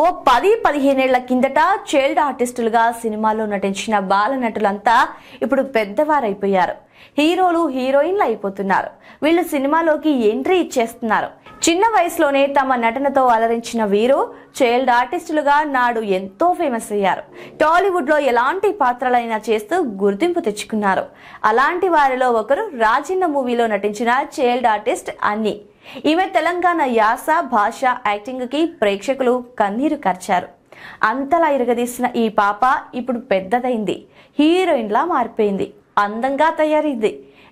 ఓ పది పదిహేనేళ్ల కిందట చైల్డ్ ఆర్టిస్టులుగా సినిమాలో నటించిన బాల నటులంతా ఇప్పుడు పెద్దవారైపోయారు హీరోలు హీరోయిన్లు అయిపోతున్నారు వీళ్ళు సినిమాలోకి ఎంట్రీ ఇచ్చేస్తున్నారు చిన్న వయసులోనే తమ నటనతో అలరించిన వీరు చైల్డ్ ఆర్టిస్టులుగా నాడు ఎంతో ఫేమస్ అయ్యారు టాలీవుడ్లో ఎలాంటి పాత్రలైనా చేస్తూ గుర్తింపు తెచ్చుకున్నారు అలాంటి వారిలో ఒకరు రాజన్న మూవీలో నటించిన చైల్డ్ ఆర్టిస్ట్ అన్ని ఈమె తెలంగాణ యాస భాష యాక్టింగ్కి ప్రేక్షకులు కన్నీరు కర్చారు అంతలా ఇరగదీసిన ఈ పాప ఇప్పుడు పెద్దదైంది హీరోయిన్లా మారిపోయింది అందంగా తయారైంది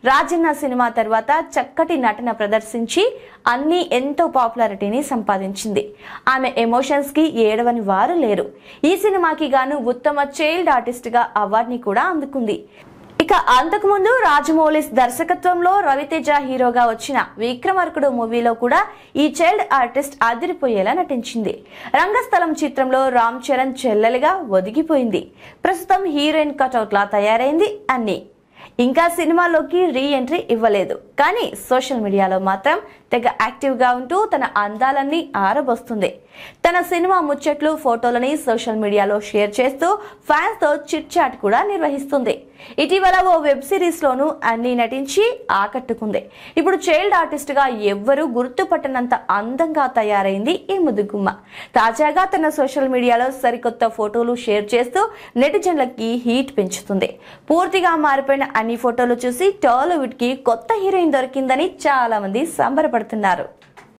రాజన్న సినిమా తర్వాత చక్కటి నటన ప్రదర్శించి అన్ని ఎంతో పాపులారిటీని సంపాదించింది ఆమె ఎమోషన్స్కి ఏడవని వారు లేరు ఈ సినిమాకి గాను ఉత్తమ చైల్డ్ ఆర్టిస్ట్గా అవార్డుని కూడా అందుకుంది ఇక అంతకుముందు రాజమౌళిస్ దర్శకత్వంలో రవితేజ హీరోగా వచ్చిన విక్రమార్కుడు మూవీలో కూడా ఈ చైల్డ్ ఆర్టిస్ట్ అదిరిపోయేలా నటించింది రంగస్థలం చిత్రంలో రామ్ చరణ్ చెల్లెలుగా ఒదిగిపోయింది ప్రస్తుతం హీరోయిన్ కటౌట్లా తయారైంది అన్నీ ఇంకా సినిమాలోకి రీ ఎంట్రీ ఇవ్వలేదు కానీ సోషల్ మీడియాలో మాత్రం తెగ యాక్టివ్గా ఉంటూ తన అందాలన్నీ ఆరబోస్తుంది తన సినిమా ముచ్చట్లు ఫోటోలని సోషల్ మీడియాలో షేర్ చేస్తూ ఫ్యాన్స్ తో చిట్ చాట్ కూడా నిర్వహిస్తుంది ఇటీవల ఓ వెబ్ సిరీస్లోనూ అన్ని నటించి ఆకట్టుకుంది ఇప్పుడు చైల్డ్ ఆర్టిస్ట్గా ఎవ్వరూ గుర్తుపట్టనంత అందంగా తయారైంది ఈ ముదుగుమ్మ తాజాగా తన సోషల్ మీడియాలో సరికొత్త ఫోటోలు షేర్ చేస్తూ నెటిజన్లకి హీట్ పెంచుతుంది పూర్తిగా మారిపోయిన అన్ని ఫోటోలు చూసి టాలీవుడ్ కి కొత్త హీరోయిన్ దొరికిందని చాలా మంది సంబరపడుతున్నారు